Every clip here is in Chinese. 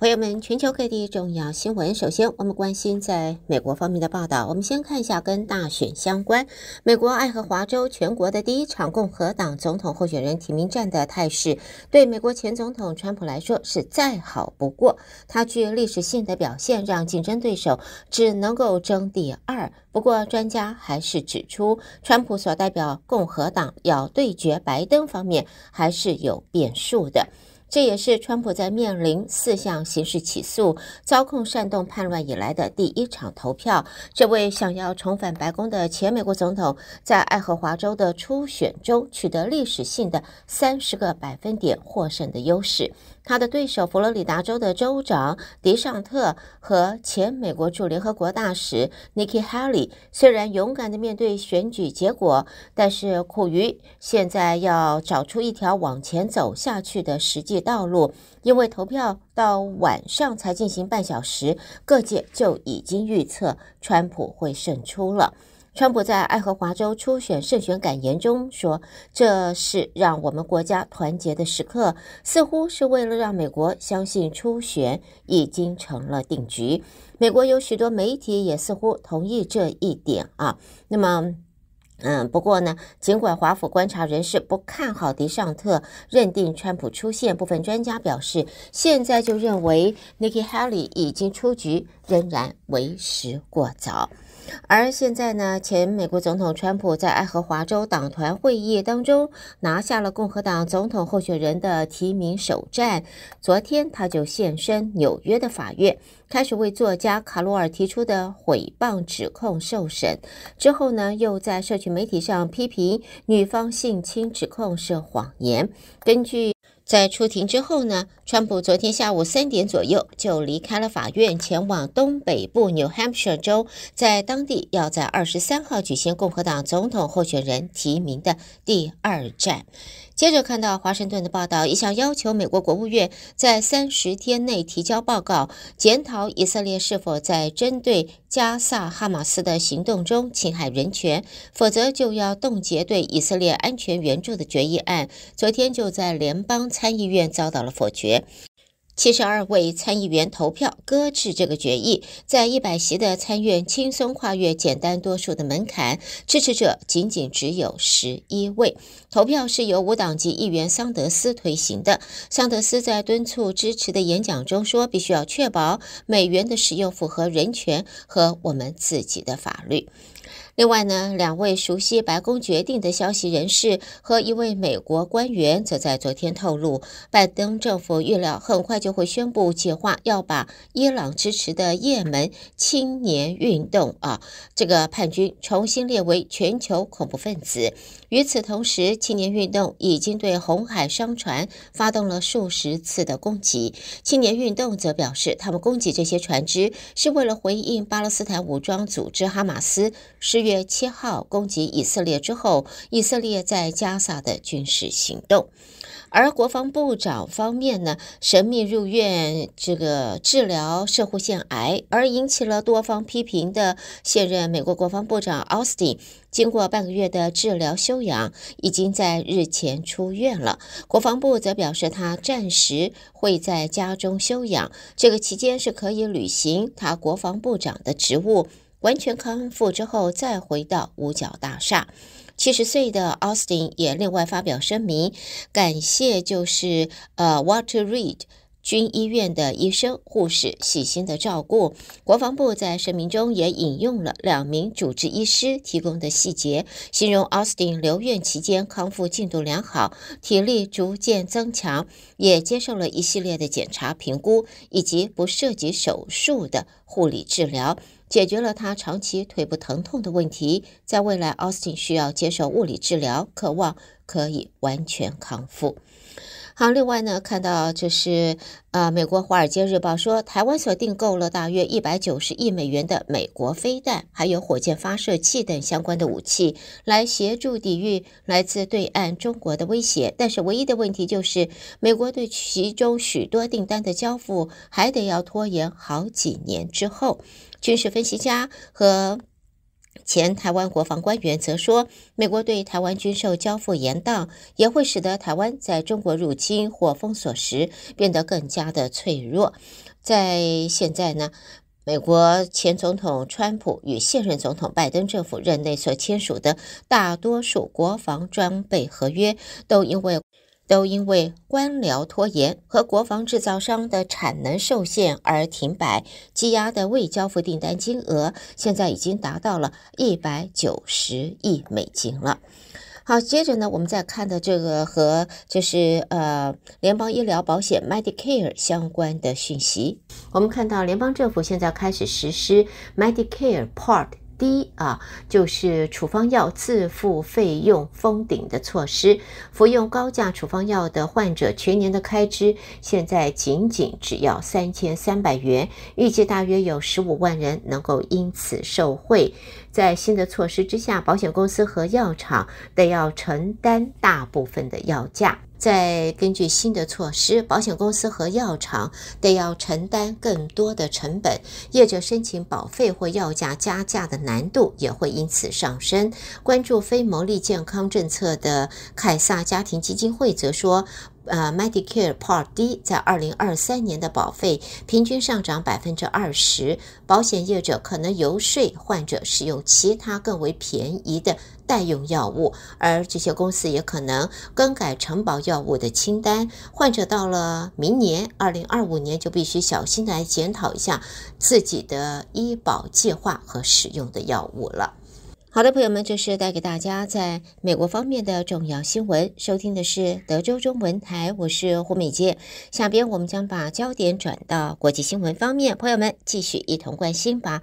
朋友们，全球各地重要新闻。首先，我们关心在美国方面的报道。我们先看一下跟大选相关。美国爱荷华州全国的第一场共和党总统候选人提名战的态势，对美国前总统川普来说是再好不过。他具历史性的表现，让竞争对手只能够争第二。不过，专家还是指出，川普所代表共和党要对决白登方面，还是有变数的。这也是川普在面临四项刑事起诉、遭控煽动叛乱以来的第一场投票。这位想要重返白宫的前美国总统，在爱荷华州的初选中取得历史性的三十个百分点获胜的优势。他的对手佛罗里达州的州长迪尚特和前美国驻联合国大使 Nikki Haley 虽然勇敢的面对选举结果，但是苦于现在要找出一条往前走下去的实际道路，因为投票到晚上才进行半小时，各界就已经预测川普会胜出了。川普在爱荷华州初选胜选感言中说：“这是让我们国家团结的时刻。”似乎是为了让美国相信初选已经成了定局。美国有许多媒体也似乎同意这一点啊。那么，嗯，不过呢，尽管华府观察人士不看好迪尚特，认定川普出现，部分专家表示，现在就认为 Nikki Haley 已经出局，仍然为时过早。而现在呢，前美国总统川普在爱荷华州党团会议当中拿下了共和党总统候选人的提名首战。昨天他就现身纽约的法院，开始为作家卡罗尔提出的毁谤指控受审。之后呢，又在社区媒体上批评女方性侵指控是谎言。根据在出庭之后呢，川普昨天下午三点左右就离开了法院，前往东北部 New Hampshire 州，在当地要在二十三号举行共和党总统候选人提名的第二站。接着看到华盛顿的报道，一项要求美国国务院在三十天内提交报告，检讨以色列是否在针对加萨哈马斯的行动中侵害人权，否则就要冻结对以色列安全援助的决议案。昨天就在联邦参议院遭到了否决。七十二位参议员投票搁置这个决议，在一百席的参院轻松跨越简单多数的门槛，支持者仅仅只有十一位。投票是由无党籍议员桑德斯推行的。桑德斯在敦促支持的演讲中说：“必须要确保美元的使用符合人权和我们自己的法律。”另外呢，两位熟悉白宫决定的消息人士和一位美国官员则在昨天透露，拜登政府预料很快就会宣布计划，要把伊朗支持的也门青年运动啊这个叛军重新列为全球恐怖分子。与此同时，青年运动已经对红海商船发动了数十次的攻击。青年运动则表示，他们攻击这些船只是为了回应巴勒斯坦武装组织哈马斯月。月七号攻击以色列之后，以色列在加萨的军事行动，而国防部长方面呢，神秘入院这个治疗射会腺癌，而引起了多方批评的现任美国国防部长奥斯汀，经过半个月的治疗休养，已经在日前出院了。国防部则表示，他暂时会在家中休养，这个期间是可以履行他国防部长的职务。完全康复之后，再回到五角大厦。七十岁的 Austin 也另外发表声明，感谢就是呃 Water Reed 军医院的医生护士细心的照顾。国防部在声明中也引用了两名主治医师提供的细节，形容 Austin 留院期间康复进度良好，体力逐渐增强，也接受了一系列的检查评估，以及不涉及手术的护理治疗。解决了他长期腿部疼痛的问题，在未来，Austin 需要接受物理治疗，渴望可以完全康复。好，另外呢，看到就是，呃，美国《华尔街日报》说，台湾所订购了大约一百九十亿美元的美国飞弹，还有火箭发射器等相关的武器，来协助抵御来自对岸中国的威胁。但是，唯一的问题就是，美国对其中许多订单的交付还得要拖延好几年之后。军事分析家和前台湾国防官员则说，美国对台湾军售交付延宕，也会使得台湾在中国入侵或封锁时变得更加的脆弱。在现在呢，美国前总统川普与现任总统拜登政府任内所签署的大多数国防装备合约，都因为。都因为官僚拖延和国防制造商的产能受限而停摆，积压的未交付订单金额现在已经达到了一百九十亿美金了。好，接着呢，我们再看的这个和就是呃联邦医疗保险 Medicare 相关的讯息，我们看到联邦政府现在开始实施 Medicare Part。第一啊，就是处方药自付费用封顶的措施。服用高价处方药的患者，全年的开支现在仅仅只要三千三百元。预计大约有十五万人能够因此受惠。在新的措施之下，保险公司和药厂得要承担大部分的药价。再根据新的措施，保险公司和药厂得要承担更多的成本，业者申请保费或药价加价的难度也会因此上升。关注非牟利健康政策的凯撒家庭基金会则说。呃，Medicare Part D 在二零二三年的保费平均上涨百分之二十，保险业者可能游说患者使用其他更为便宜的代用药物，而这些公司也可能更改承保药物的清单。患者到了明年二零二五年就必须小心来检讨一下自己的医保计划和使用的药物了。好的，朋友们，这是带给大家在美国方面的重要新闻。收听的是德州中文台，我是胡美杰。下边我们将把焦点转到国际新闻方面，朋友们继续一同关心吧。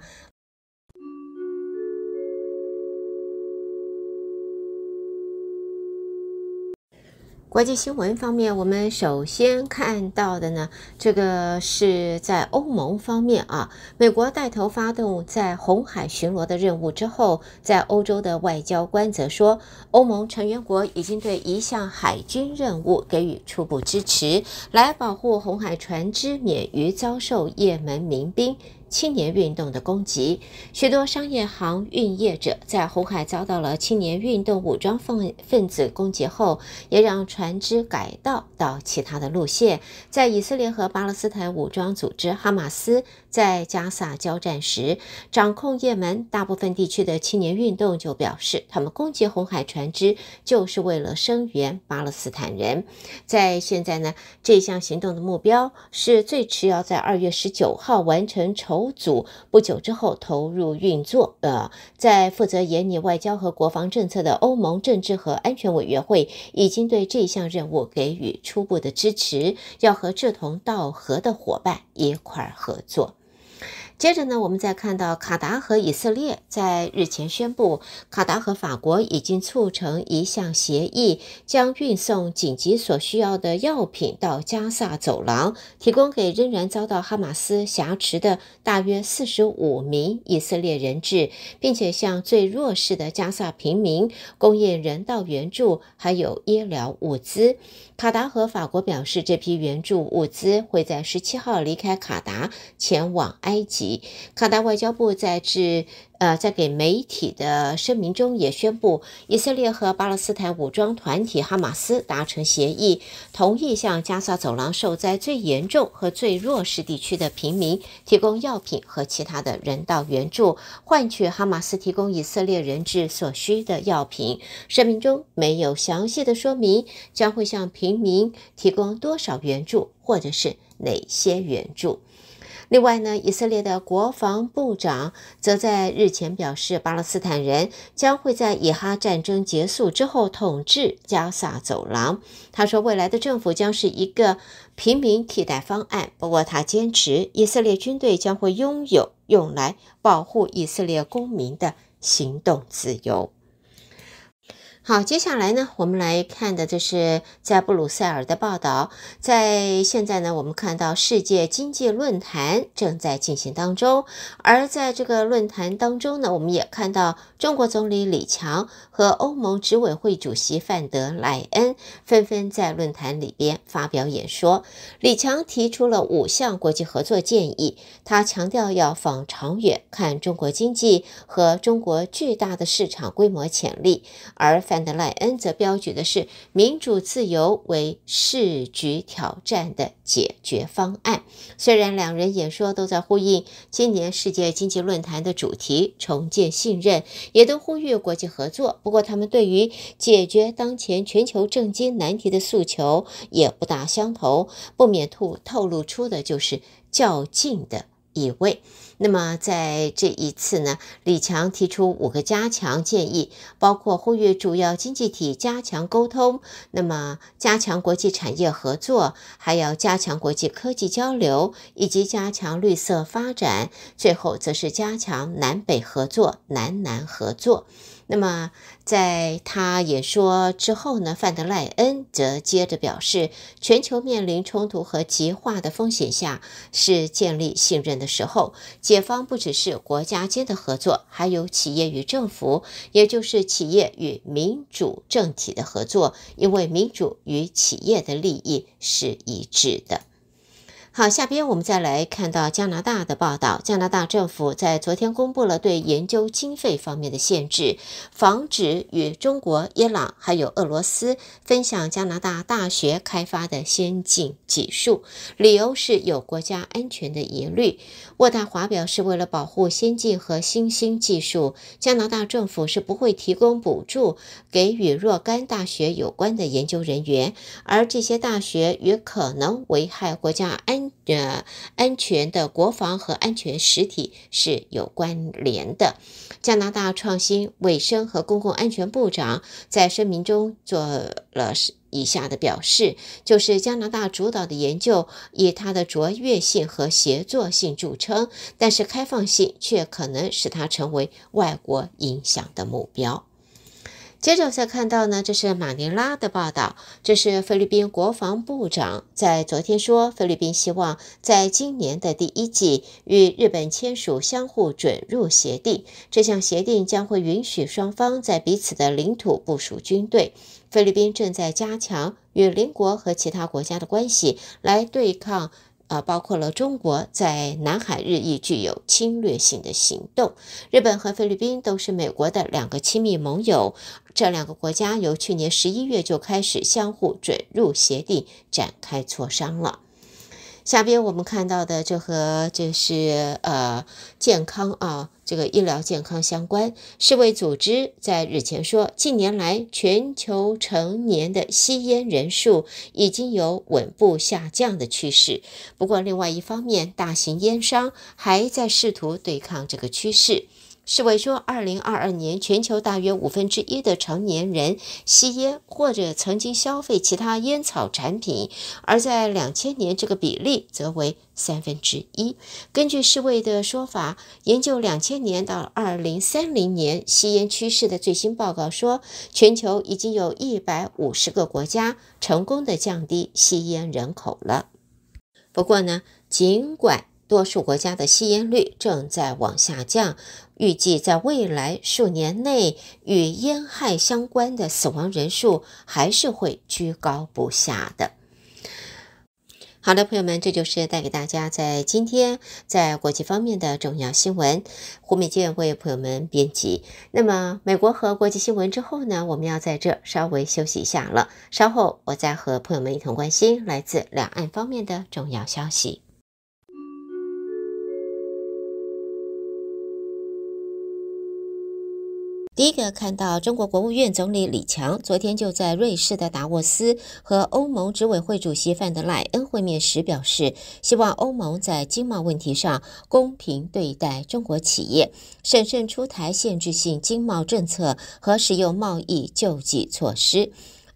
国际新闻方面，我们首先看到的呢，这个是在欧盟方面啊。美国带头发动在红海巡逻的任务之后，在欧洲的外交官则说，欧盟成员国已经对一项海军任务给予初步支持，来保护红海船只免于遭受也门民兵。青年运动的攻击，许多商业航运业者在红海遭到了青年运动武装分分子攻击后，也让船只改道到其他的路线。在以色列和巴勒斯坦武装组织哈马斯在加萨交战时，掌控也门大部分地区的青年运动就表示，他们攻击红海船只就是为了声援巴勒斯坦人。在现在呢，这项行动的目标是最迟要在二月十九号完成筹。欧组不久之后投入运作。呃，在负责严拟外交和国防政策的欧盟政治和安全委员会已经对这项任务给予初步的支持，要和志同道合的伙伴一块儿合作。接着呢，我们再看到卡达和以色列在日前宣布，卡达和法国已经促成一项协议，将运送紧急所需要的药品到加萨走廊，提供给仍然遭到哈马斯挟持的大约四十五名以色列人质，并且向最弱势的加萨平民供应人道援助，还有医疗物资。卡达和法国表示，这批援助物资会在十七号离开卡达，前往埃及。卡达外交部在致呃在给媒体的声明中也宣布，以色列和巴勒斯坦武装团体哈马斯达成协议，同意向加沙走廊受灾最严重和最弱势地区的平民提供药品和其他的人道援助，换取哈马斯提供以色列人质所需的药品。声明中没有详细的说明将会向平民提供多少援助，或者是哪些援助。另外呢，以色列的国防部长则在日前表示，巴勒斯坦人将会在以哈战争结束之后统治加萨走廊。他说，未来的政府将是一个平民替代方案。不过，他坚持以色列军队将会拥有用来保护以色列公民的行动自由。好，接下来呢，我们来看的就是在布鲁塞尔的报道。在现在呢，我们看到世界经济论坛正在进行当中，而在这个论坛当中呢，我们也看到中国总理李强和欧盟执委会主席范德莱恩纷纷在论坛里边发表演说。李强提出了五项国际合作建议，他强调要放长远看中国经济和中国巨大的市场规模潜力，而范。德赖恩则标举的是民主自由为市局挑战的解决方案。虽然两人演说都在呼应今年世界经济论坛的主题“重建信任”，也都呼吁国际合作，不过他们对于解决当前全球政经难题的诉求也不大相同，不免透透露出的就是较劲的。一位。那么，在这一次呢，李强提出五个加强建议，包括呼吁主要经济体加强沟通，那么加强国际产业合作，还要加强国际科技交流，以及加强绿色发展。最后，则是加强南北合作、南南合作。那么，在他也说之后呢，范德赖恩则接着表示，全球面临冲突和极化的风险下，是建立信任的时候。解方不只是国家间的合作，还有企业与政府，也就是企业与民主政体的合作，因为民主与企业的利益是一致的。好，下边我们再来看到加拿大的报道。加拿大政府在昨天公布了对研究经费方面的限制，防止与中国、伊朗还有俄罗斯分享加拿大大学开发的先进技术。理由是有国家安全的疑虑。渥太华表示，为了保护先进和新兴技术，加拿大政府是不会提供补助给与若干大学有关的研究人员，而这些大学与可能危害国家安全。呃，安全的国防和安全实体是有关联的。加拿大创新、卫生和公共安全部长在声明中做了以下的表示：就是加拿大主导的研究以它的卓越性和协作性著称，但是开放性却可能使它成为外国影响的目标。接着再看到呢，这是马尼拉的报道。这是菲律宾国防部长在昨天说，菲律宾希望在今年的第一季与日本签署相互准入协定。这项协定将会允许双方在彼此的领土部署军队。菲律宾正在加强与邻国和其他国家的关系，来对抗。啊，包括了中国在南海日益具有侵略性的行动。日本和菲律宾都是美国的两个亲密盟友，这两个国家由去年十一月就开始相互准入协定展开磋商了。下边我们看到的，这和就是呃健康啊，这个医疗健康相关。世卫组织在日前说，近年来全球成年的吸烟人数已经有稳步下降的趋势。不过，另外一方面，大型烟商还在试图对抗这个趋势。世卫说，二零二二年全球大约五分之一的成年人吸烟或者曾经消费其他烟草产品，而在两千年，这个比例则为三分之一。根据世卫的说法，研究两千年到二零三零年吸烟趋势的最新报告说，全球已经有一百五十个国家成功的降低吸烟人口了。不过呢，尽管多数国家的吸烟率正在往下降，预计在未来数年内，与烟害相关的死亡人数还是会居高不下的。好的，朋友们，这就是带给大家在今天在国际方面的重要新闻。胡美娟为朋友们编辑。那么，美国和国际新闻之后呢？我们要在这稍微休息一下了。稍后，我再和朋友们一同关心来自两岸方面的重要消息。第一个看到中国国务院总理李强昨天就在瑞士的达沃斯和欧盟执委会主席范德赖恩会面时表示，希望欧盟在经贸问题上公平对待中国企业，审慎出台限制性经贸政策和石油贸易救济措施。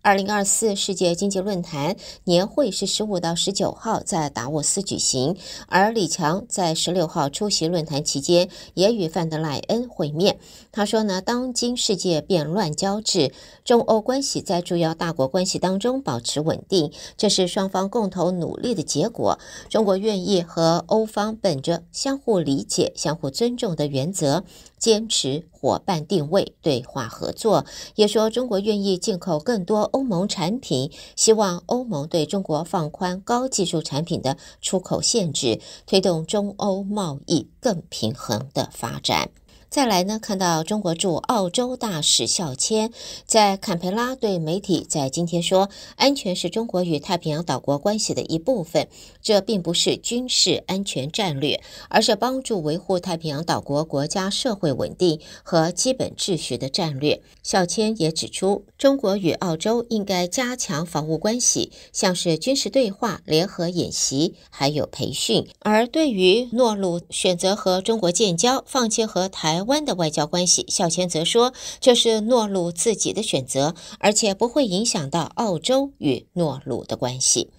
二零二四世界经济论坛年会是十五到十九号在达沃斯举行，而李强在十六号出席论坛期间也与范德赖恩会面。他说呢，当今世界变乱交织，中欧关系在主要大国关系当中保持稳定，这是双方共同努力的结果。中国愿意和欧方本着相互理解、相互尊重的原则，坚持伙伴定位、对话合作。也说，中国愿意进口更多欧盟产品，希望欧盟对中国放宽高技术产品的出口限制，推动中欧贸易更平衡的发展。再来呢？看到中国驻澳洲大使肖谦在坎培拉对媒体在今天说，安全是中国与太平洋岛国关系的一部分，这并不是军事安全战略，而是帮助维护太平洋岛国国家社会稳定和基本秩序的战略。肖谦也指出，中国与澳洲应该加强防务关系，像是军事对话、联合演习，还有培训。而对于诺鲁选择和中国建交，放弃和台。湾的外交关系，小谦则说这是诺鲁自己的选择，而且不会影响到澳洲与诺鲁的关系。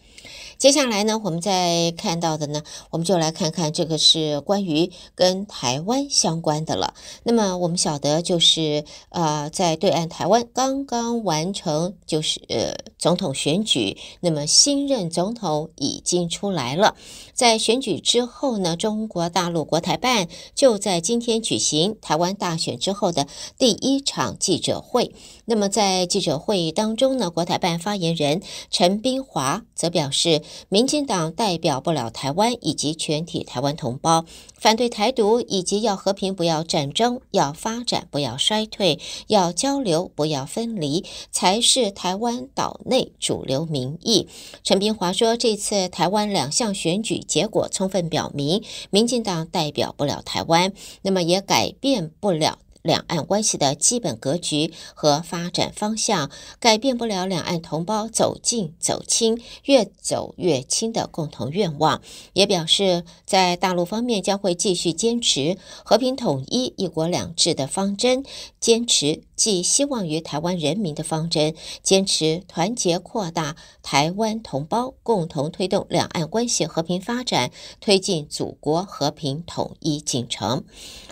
接下来呢，我们再看到的呢，我们就来看看这个是关于跟台湾相关的了。那么我们晓得就是啊，在对岸台湾刚刚完成就是呃总统选举，那么新任总统已经出来了。在选举之后呢，中国大陆国台办就在今天举行台湾大选之后的第一场记者会。那么在记者会议当中呢，国台办发言人陈冰华则表示，民进党代表不了台湾以及全体台湾同胞，反对台独以及要和平不要战争，要发展不要衰退，要交流不要分离，才是台湾岛内主流民意。陈冰华说，这次台湾两项选举。结果充分表明，民进党代表不了台湾，那么也改变不了。两岸关系的基本格局和发展方向，改变不了两岸同胞走近走亲、越走越亲的共同愿望。也表示，在大陆方面将会继续坚持和平统一、一国两制的方针，坚持寄希望于台湾人民的方针，坚持团结扩大台湾同胞，共同推动两岸关系和平发展，推进祖国和平统一进程。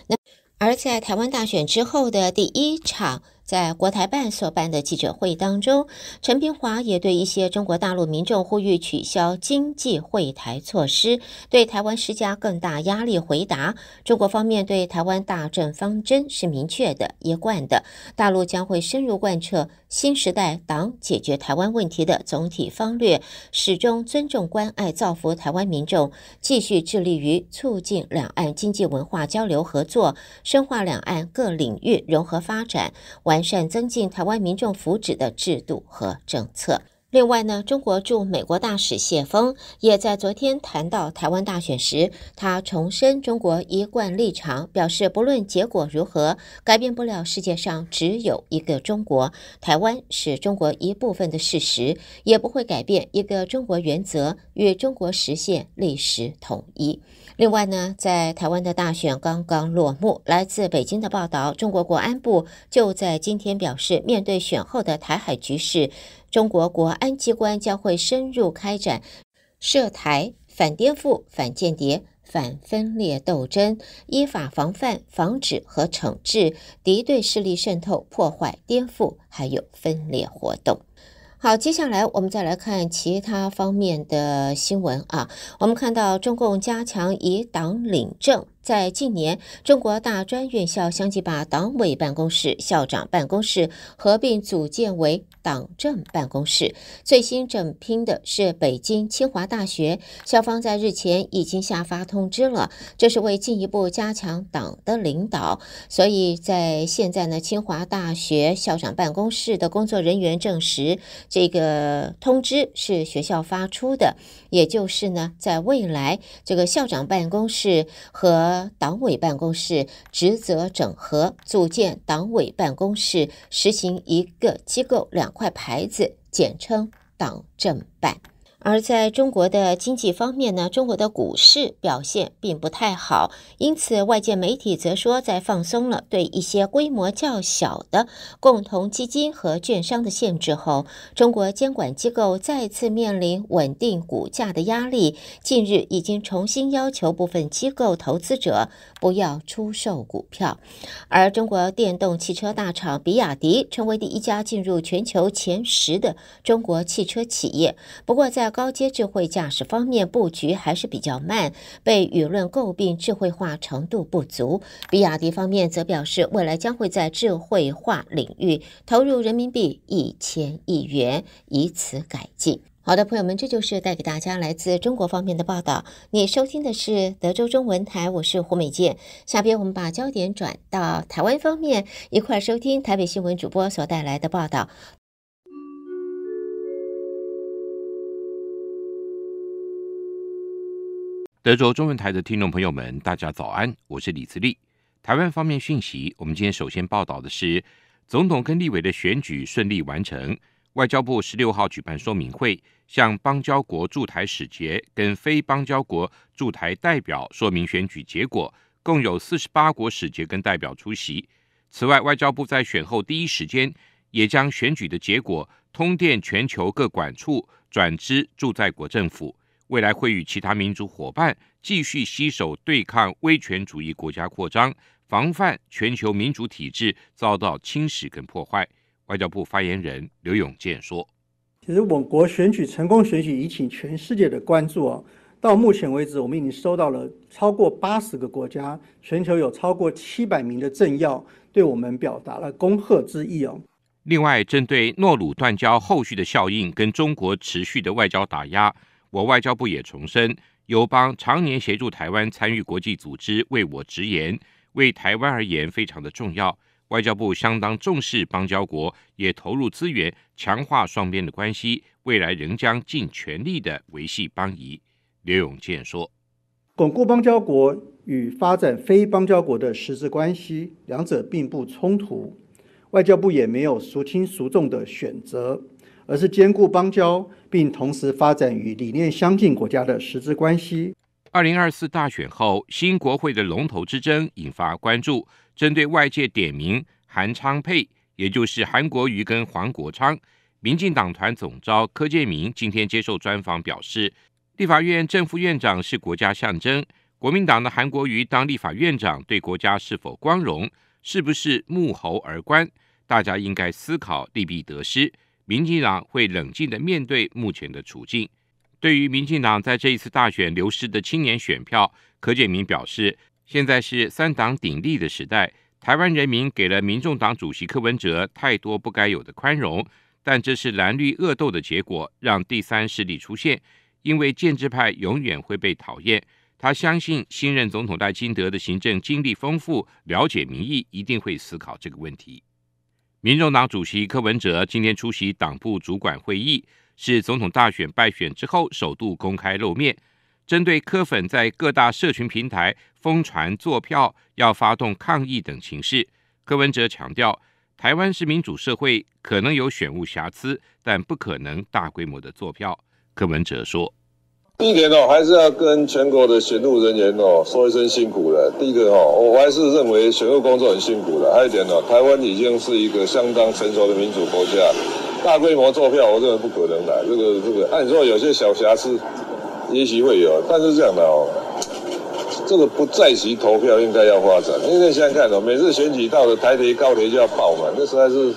那。而在台湾大选之后的第一场在国台办所办的记者会当中，陈平华也对一些中国大陆民众呼吁取消经济会台措施、对台湾施加更大压力回答：中国方面对台湾大政方针是明确的、一贯的，大陆将会深入贯彻。新时代党解决台湾问题的总体方略，始终尊重、关爱、造福台湾民众，继续致力于促进两岸经济文化交流合作，深化两岸各领域融合发展，完善增进台湾民众福祉的制度和政策。另外呢，中国驻美国大使谢峰也在昨天谈到台湾大选时，他重申中国一贯立场，表示不论结果如何，改变不了世界上只有一个中国，台湾是中国一部分的事实，也不会改变一个中国原则与中国实现历史统一。另外呢，在台湾的大选刚刚落幕，来自北京的报道，中国国安部就在今天表示，面对选后的台海局势，中国国安机关将会深入开展涉台反颠覆、反间谍、反分裂斗争，依法防范、防止和惩治敌对势力渗透、破坏、颠覆还有分裂活动。好，接下来我们再来看其他方面的新闻啊。我们看到中共加强以党领政。在近年，中国大专院校相继把党委办公室、校长办公室合并组建为党政办公室。最新整拼的是北京清华大学校方在日前已经下发通知了，这是为进一步加强党的领导。所以在现在呢，清华大学校长办公室的工作人员证实，这个通知是学校发出的，也就是呢，在未来这个校长办公室和党委办公室职责整合，组建党委办公室，实行一个机构两块牌子，简称党政办。而在中国的经济方面呢，中国的股市表现并不太好，因此外界媒体则说，在放松了对一些规模较小的共同基金和券商的限制后，中国监管机构再次面临稳定股价的压力。近日已经重新要求部分机构投资者不要出售股票。而中国电动汽车大厂比亚迪成为第一家进入全球前十的中国汽车企业。不过在高阶智慧驾驶方面布局还是比较慢，被舆论诟病智慧化程度不足。比亚迪方面则表示，未来将会在智慧化领域投入人民币一千亿元，以此改进。好的，朋友们，这就是带给大家来自中国方面的报道。你收听的是德州中文台，我是胡美健。下边我们把焦点转到台湾方面，一块收听台北新闻主播所带来的报道。德州中文台的听众朋友们，大家早安，我是李慈利。台湾方面讯息，我们今天首先报道的是总统跟立委的选举顺利完成。外交部十六号举办说明会，向邦交国驻台使节跟非邦交国驻台代表说明选举结果，共有四十八国使节跟代表出席。此外，外交部在选后第一时间也将选举的结果通电全球各管处，转知驻在国政府。未来会与其他民族伙伴继续携手对抗威权主义国家扩张，防范全球民主体制遭到侵蚀跟破坏。外交部发言人刘永健说：“其实我国选举成功，选举引起全世界的关注啊！到目前为止，我们已经收到了超过八十个国家，全球有超过七百名的政要对我们表达了恭贺之意哦。另外，针对诺鲁断交后续的效应跟中国持续的外交打压。”我外交部也重申，友邦常年协助台湾参与国际组织，为我直言，为台湾而言非常的重要。外交部相当重视邦交国，也投入资源强化双边的关系，未来仍将尽全力的维系邦谊。刘永健说：“巩固邦交国与发展非邦交国的实质关系，两者并不冲突。外交部也没有孰轻孰重的选择。”而是兼顾邦交，并同时发展与理念相近国家的实质关系。二零二四大选后，新国会的龙头之争引发关注。针对外界点名韩昌沛，也就是韩国瑜跟黄国昌，民进党团总召柯建明今天接受专访表示，立法院正副院长是国家象征，国民党的韩国瑜当立法院长对国家是否光荣，是不是沐猴而冠？大家应该思考利弊得失。民进党会冷静的面对目前的处境。对于民进党在这一次大选流失的青年选票，柯建明表示，现在是三党鼎立的时代，台湾人民给了民众党主席柯文哲太多不该有的宽容，但这是蓝绿恶斗的结果，让第三势力出现，因为建制派永远会被讨厌。他相信新任总统赖清德的行政经历丰富，了解民意，一定会思考这个问题。民众党主席柯文哲今天出席党部主管会议，是总统大选败选之后首度公开露面。针对柯粉在各大社群平台疯传坐票、要发动抗议等情势，柯文哲强调，台湾是民主社会，可能有选务瑕疵，但不可能大规模的坐票。柯文哲说。第一点哦，还是要跟全国的选务人员哦说一声辛苦了。第一个哦，我还是认为选务工作很辛苦的。还有一点哦，台湾已经是一个相当成熟的民主国家，大规模做票，我认为不可能的。这个这个，按说有些小瑕疵，也许会有，但是这样的哦，这个不在席投票应该要发展。因为现在看哦，每次选举到了台铁高铁就要爆满，那实在是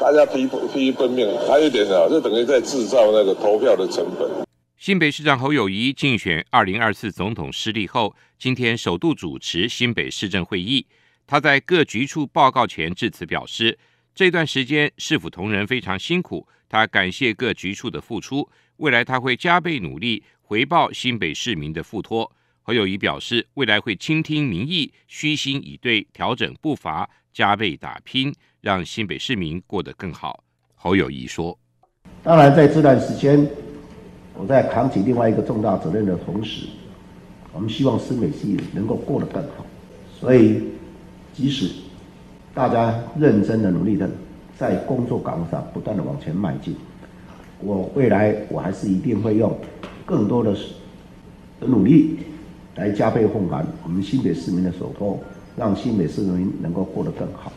大家疲疲于奔命。还有一点啊，就等于在制造那个投票的成本。新北市长侯友谊竞选二零二四总统失利后，今天首度主持新北市政会议。他在各局处报告前致辞表示，这段时间市府同仁非常辛苦，他感谢各局处的付出，未来他会加倍努力回报新北市民的付托。侯友谊表示，未来会倾听民意，虚心以对，调整步伐，加倍打拼，让新北市民过得更好。侯友谊说：“当然，在这段时间。”我在扛起另外一个重大责任的同时，我们希望新北市能够过得更好。所以，即使大家认真的努力的在工作岗位上不断的往前迈进，我未来我还是一定会用更多的努力来加倍奉还我们新北市民的所托，让新北市民能够过得更好。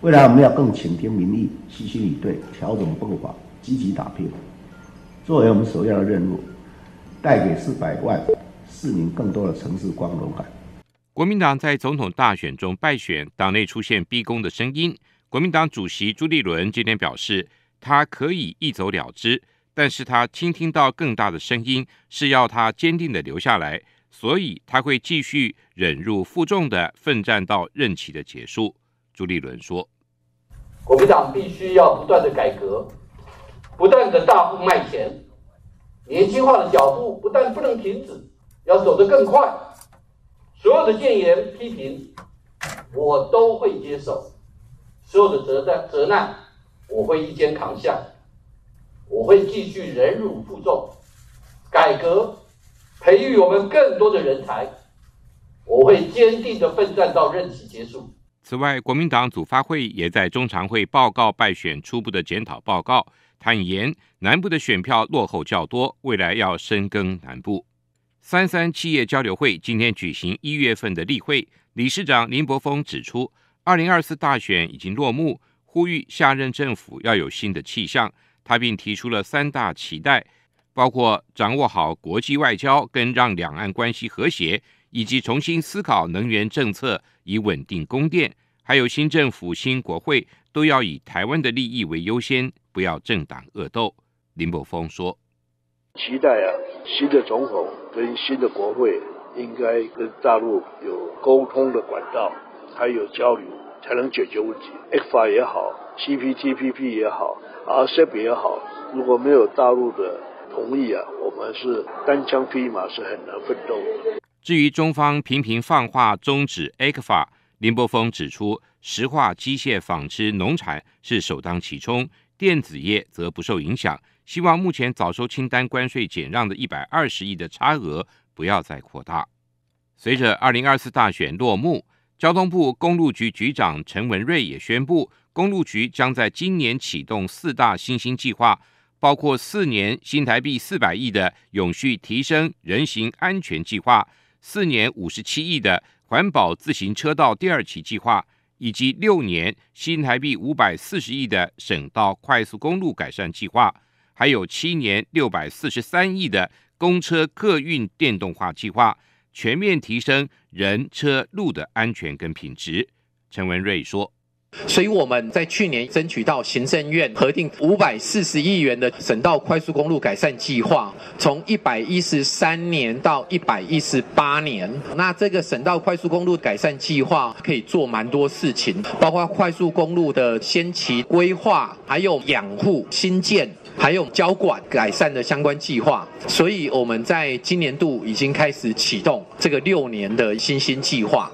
未来我们要更倾听民意，细心以对，调整步伐，积极打拼。作为我们首要的任务，带给四百万市民更多的城市光荣感。国民党在总统大选中败选，党内出现逼宫的声音。国民党主席朱立伦今天表示，他可以一走了之，但是他倾听到更大的声音是要他坚定的留下来，所以他会继续忍辱负重的奋战到任期的结束。朱立伦说：“国民党必须要不断的改革。”不断地大步迈前，年轻化的脚步不但不能停止，要走得更快。所有的谏言批评，我都会接受；所有的责担责难，我会一肩扛下。我会继续忍辱负重，改革，培育我们更多的人才。我会坚定地奋战到任期结束。此外，国民党组发会也在中常会报告败选初步的检讨报告。坦言南部的选票落后较多，未来要深耕南部。三三企业交流会今天举行一月份的例会，理事长林柏峰指出，二零二四大选已经落幕，呼吁下任政府要有新的气象。他并提出了三大期待，包括掌握好国际外交，跟让两岸关系和谐，以及重新思考能源政策以稳定供电，还有新政府新国会都要以台湾的利益为优先。不要政党恶斗，林柏峰说：“期待啊，新的总统跟新的国会应该跟大陆有沟通的管道，还有交流，才能解决问题。a f 法也好，CPTPP 也好，RCEP 也好，如果没有大陆的同意啊，我们是单枪匹马是很难奋斗。”至于中方频频放话终止 AFTA，林柏峰指出，石化、机械、纺织、农产是首当其冲。电子业则不受影响，希望目前早收清单关税减让的一百二十亿的差额不要再扩大。随着二零二四大选落幕，交通部公路局局长陈文瑞也宣布，公路局将在今年启动四大新兴计划，包括四年新台币四百亿的永续提升人行安全计划，四年五十七亿的环保自行车道第二期计划。以及六年新台币五百四十亿的省道快速公路改善计划，还有七年六百四十三亿的公车客运电动化计划，全面提升人车路的安全跟品质。陈文瑞说。所以我们在去年争取到行政院核定五百四十亿元的省道快速公路改善计划，从一百一十三年到一百一十八年。那这个省道快速公路改善计划可以做蛮多事情，包括快速公路的先期规划、还有养护、新建、还有交管改善的相关计划。所以我们在今年度已经开始启动这个六年的新兴计划。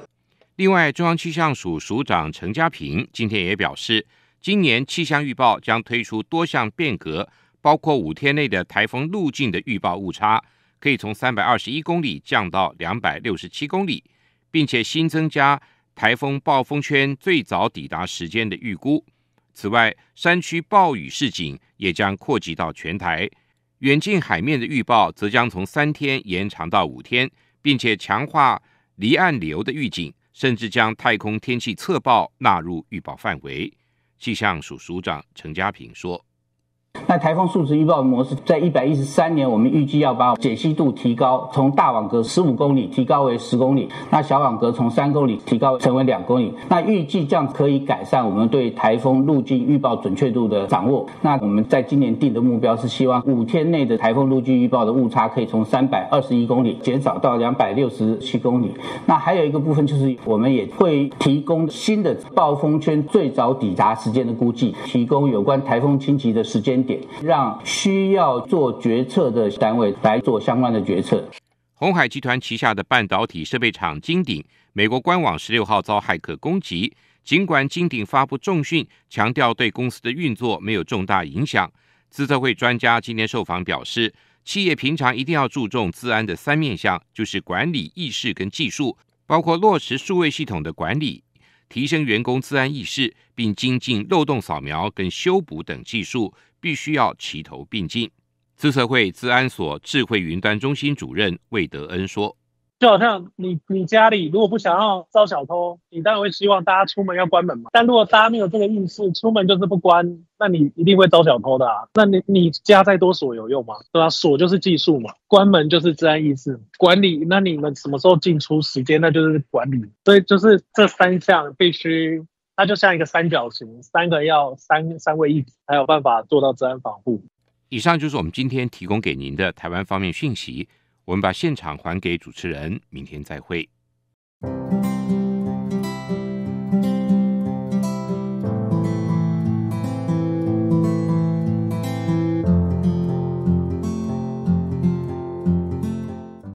另外，中央气象署署长陈家平今天也表示，今年气象预报将推出多项变革，包括五天内的台风路径的预报误差可以从三百二十一公里降到两百六十七公里，并且新增加台风暴风圈最早抵达时间的预估。此外，山区暴雨市警也将扩及到全台，远近海面的预报则将从三天延长到五天，并且强化离岸流的预警。甚至将太空天气测报纳入预报范围。气象署署长陈家平说。那台风数值预报模式在一百一十三年，我们预计要把解析度提高，从大网格十五公里提高为十公里，那小网格从三公里提高成为两公里。那预计这样可以改善我们对台风路径预报准确度的掌握。那我们在今年定的目标是，希望五天内的台风路径预报的误差可以从三百二十一公里减少到两百六十七公里。那还有一个部分就是，我们也会提供新的暴风圈最早抵达时间的估计，提供有关台风侵袭的时间点。让需要做决策的单位来做相关的决策。红海集团旗下的半导体设备厂金鼎，美国官网十六号遭骇客攻击。尽管金鼎发布重讯，强调对公司的运作没有重大影响。资策会专家今天受访表示，企业平常一定要注重资安的三面向，就是管理意识跟技术，包括落实数位系统的管理。提升员工治安意识，并精进漏洞扫描跟修补等技术，必须要齐头并进。自社会治安所智慧云端中心主任魏德恩说。就好像你你家里如果不想要招小偷，你当然会希望大家出门要关门嘛。但如果大家没有这个意识，出门就是不关，那你一定会招小偷的啊。那你你家再多锁有用吗？对吧？锁就是技术嘛，关门就是治安意识管理。那你们什么时候进出时间？那就是管理。所以就是这三项必须，它就像一个三角形，三个要三三位一体才有办法做到治安防护。以上就是我们今天提供给您的台湾方面讯息。我们把现场还给主持人，明天再会。